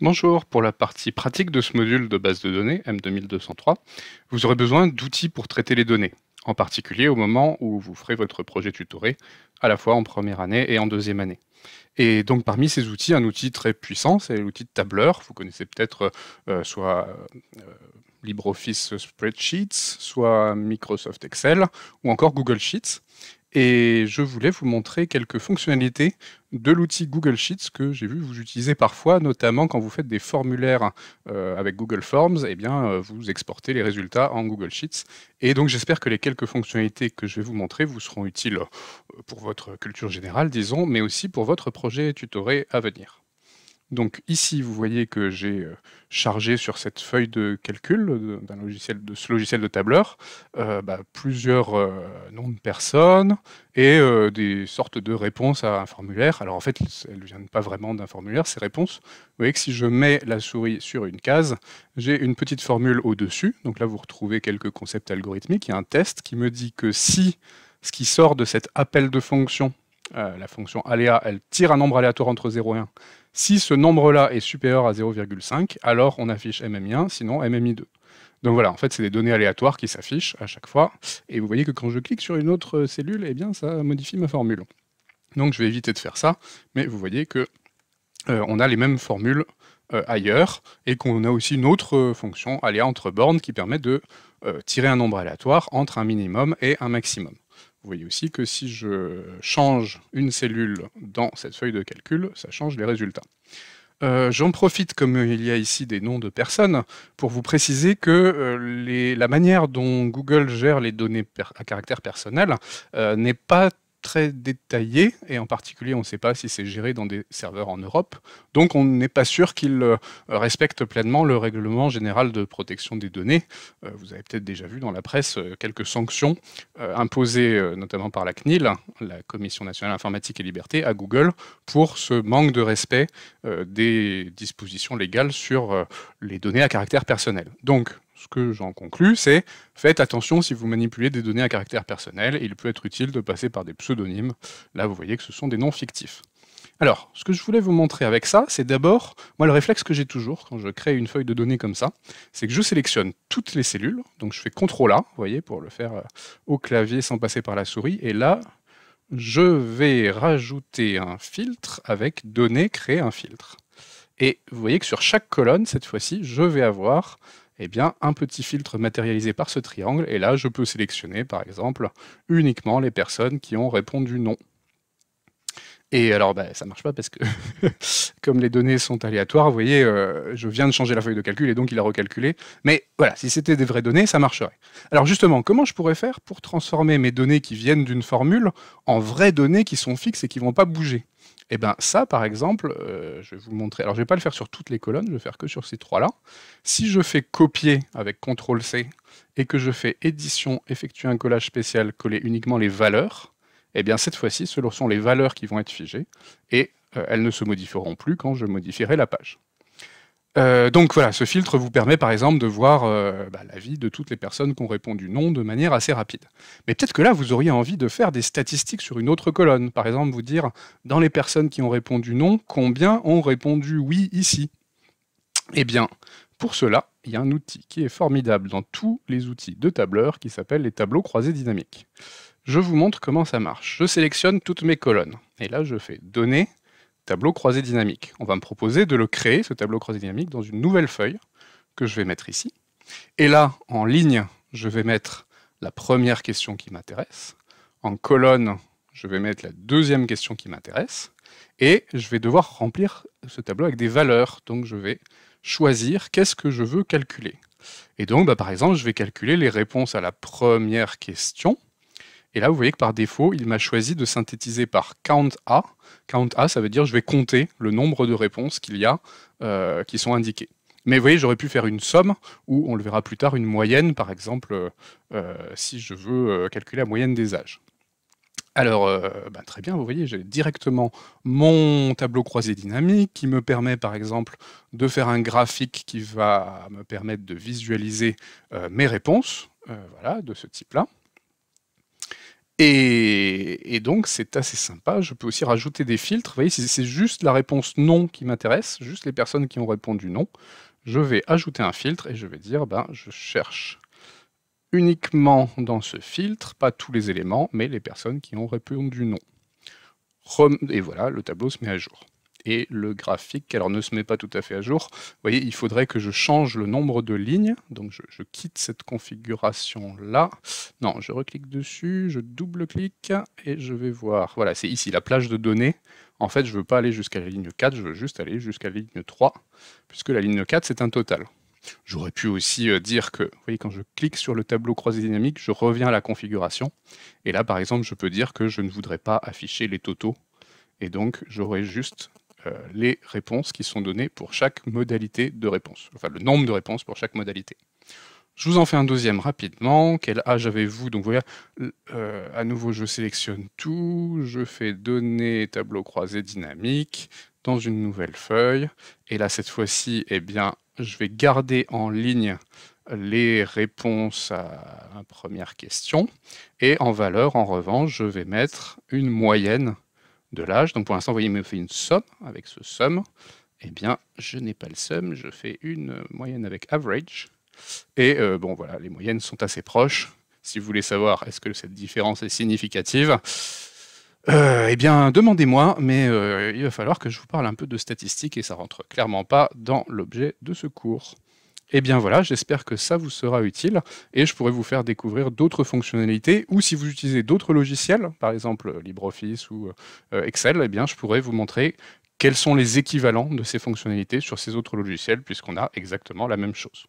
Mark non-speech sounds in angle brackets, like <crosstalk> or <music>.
Bonjour, pour la partie pratique de ce module de base de données M2203, vous aurez besoin d'outils pour traiter les données, en particulier au moment où vous ferez votre projet tutoré, à la fois en première année et en deuxième année. Et donc parmi ces outils, un outil très puissant, c'est l'outil de tableur. Vous connaissez peut-être euh, euh, soit euh, LibreOffice Spreadsheets, soit Microsoft Excel, ou encore Google Sheets et je voulais vous montrer quelques fonctionnalités de l'outil Google Sheets que j'ai vu vous utiliser parfois, notamment quand vous faites des formulaires euh, avec Google Forms, et eh bien euh, vous exportez les résultats en Google Sheets. Et donc j'espère que les quelques fonctionnalités que je vais vous montrer vous seront utiles euh, pour votre culture générale, disons, mais aussi pour votre projet tutoré à venir. Donc ici, vous voyez que j'ai euh, chargé sur cette feuille de calcul d'un logiciel de ce logiciel de tableur euh, bah, plusieurs euh, noms de personnes et des sortes de réponses à un formulaire. Alors en fait, elles ne viennent pas vraiment d'un formulaire, ces réponses. Vous voyez que si je mets la souris sur une case, j'ai une petite formule au-dessus. Donc là, vous retrouvez quelques concepts algorithmiques. Il y a un test qui me dit que si ce qui sort de cet appel de fonction, la fonction aléa, elle tire un nombre aléatoire entre 0 et 1, si ce nombre-là est supérieur à 0,5, alors on affiche MMI1, sinon MMI2. Donc voilà, en fait, c'est des données aléatoires qui s'affichent à chaque fois. Et vous voyez que quand je clique sur une autre cellule, eh bien, ça modifie ma formule. Donc je vais éviter de faire ça, mais vous voyez que euh, on a les mêmes formules euh, ailleurs et qu'on a aussi une autre euh, fonction aléa entre bornes qui permet de tirer un nombre aléatoire entre un minimum et un maximum. Vous voyez aussi que si je change une cellule dans cette feuille de calcul, ça change les résultats. Euh, j'en profite, comme il y a ici des noms de personnes, pour vous préciser que euh, la manière dont Google gère les données à caractère personnel euh, n'est pas très détaillé, et en particulier on ne sait pas si c'est géré dans des serveurs en Europe, donc on n'est pas sûr qu'il euh, respecte pleinement le règlement général de protection des données. Euh, vous avez peut-être déjà vu dans la presse euh, quelques sanctions imposées notamment par la CNIL, la Commission nationale informatique et liberté, à Google pour ce manque de respect des dispositions légales sur les données à caractère personnel. Donc ce que j'en conclus, c'est faites attention si vous manipulez des données à caractère personnel, il peut être utile de passer par des pseudonymes. Là, vous voyez que ce sont des noms fictifs. Alors, ce que je voulais vous montrer avec ça, c'est d'abord, moi le réflexe que j'ai toujours quand je crée une feuille de données comme ça, c'est que je sélectionne toutes les cellules, donc je fais CTRL A, vous voyez, pour le faire euh, au clavier sans passer par la souris, et là, je vais rajouter un filtre avec données, créer un filtre. Et vous voyez que sur chaque colonne, cette fois-ci, je vais avoir eh bien, un petit filtre matérialisé par ce triangle. Et là, je peux sélectionner, par exemple, uniquement les personnes qui ont répondu non. Et alors, bah, ça ne marche pas parce que, <laughs> comme les données sont aléatoires, vous voyez, euh, je viens de changer la feuille de calcul et donc il a recalculé. Mais voilà, si c'était des vraies données, ça marcherait. Alors justement, comment je pourrais faire pour transformer mes données qui viennent d'une formule en vraies données qui sont fixes et qui ne vont pas bouger et eh bien ça, par exemple, euh, je vais vous montrer. Alors je ne vais pas le faire sur toutes les colonnes, je vais faire que sur ces trois-là. Si je fais copier avec CTRL-C et que je fais édition, effectuer un collage spécial, coller uniquement les valeurs, et eh bien cette fois-ci, ce sont les valeurs qui vont être figées et euh, elles ne se modifieront plus quand je modifierai la page. Euh, donc voilà, ce filtre vous permet par exemple de voir euh, bah, l'avis de toutes les personnes qui ont répondu non de manière assez rapide. Mais peut-être que là, vous auriez envie de faire des statistiques sur une autre colonne. Par exemple, vous dire, dans les personnes qui ont répondu non, combien ont répondu oui ici Eh bien, pour cela, il y a un outil qui est formidable dans tous les outils de tableur qui s'appelle les tableaux croisés dynamiques. Je vous montre comment ça marche. Je sélectionne toutes mes colonnes. Et là, je fais donner tableau croisé dynamique. On va me proposer de le créer, ce tableau croisé dynamique, dans une nouvelle feuille que je vais mettre ici. Et là, en ligne, je vais mettre la première question qui m'intéresse. En colonne, je vais mettre la deuxième question qui m'intéresse. Et je vais devoir remplir ce tableau avec des valeurs. Donc je vais choisir qu'est-ce que je veux calculer. Et donc, bah, par exemple, je vais calculer les réponses à la première question et là, vous voyez que par défaut, il m'a choisi de synthétiser par count A. Count A, ça veut dire je vais compter le nombre de réponses qu'il y a euh, qui sont indiquées. Mais vous voyez, j'aurais pu faire une somme, ou on le verra plus tard, une moyenne, par exemple, euh, si je veux euh, calculer la moyenne des âges. Alors, bah, très bien, vous voyez, j'ai directement mon tableau croisé dynamique qui me permet, par exemple, de faire un graphique qui va me permettre de visualiser mes réponses, voilà, de ce type-là. Et, donc, c'est assez sympa. Je peux aussi rajouter des filtres. Vous voyez, c'est juste la réponse non qui m'intéresse, juste les personnes qui ont répondu non, je vais ajouter un filtre et je vais dire, ben, je cherche uniquement dans ce filtre, pas tous les éléments, mais les personnes qui ont répondu non. Et voilà, le tableau se met à jour et le graphique, alors ne se met pas tout à fait à jour. Vous voyez, il faudrait que je change le nombre de lignes, donc je, quitte cette configuration-là. Non, je reclique dessus, je double-clique et je vais voir. Voilà, c'est ici la plage de données. En fait, je ne veux pas aller jusqu'à la ligne 4, je veux juste aller jusqu'à la ligne 3, puisque la ligne 4, c'est un total. J'aurais pu aussi euh, dire que, vous voyez, quand je clique sur le tableau croisé dynamique, je reviens à la configuration. Et là, par exemple, je peux dire que je ne voudrais pas afficher les totaux. Et donc, j'aurais juste euh, les réponses qui sont données pour chaque modalité de réponse, enfin le nombre de réponses pour chaque modalité. Je vous en fais un deuxième rapidement. Quel âge avez-vous Donc vous voyez, euh, à nouveau, je sélectionne tout, je fais Donner tableau croisé dynamique dans une nouvelle feuille. Et là, cette fois-ci, eh bien, je vais garder en ligne les réponses à la première question. Et en valeur, en revanche, je vais mettre une moyenne l'âge. Donc pour l'instant, vous voyez, me fait une somme avec ce somme, Eh bien, je n'ai pas le somme. je fais une moyenne avec average. Et euh, bon, voilà, les moyennes sont assez proches. Si vous voulez savoir est-ce que cette différence est significative, euh, eh bien, demandez-moi, mais euh, il va falloir que je vous parle un peu de statistiques et ça rentre clairement pas dans l'objet de ce cours. Et eh bien voilà, j'espère que ça vous sera utile et je pourrai vous faire découvrir d'autres fonctionnalités ou si vous utilisez d'autres logiciels, par exemple LibreOffice ou euh, Excel, eh bien je pourrai vous montrer quels sont les équivalents de ces fonctionnalités sur ces autres logiciels puisqu'on a exactement la même chose.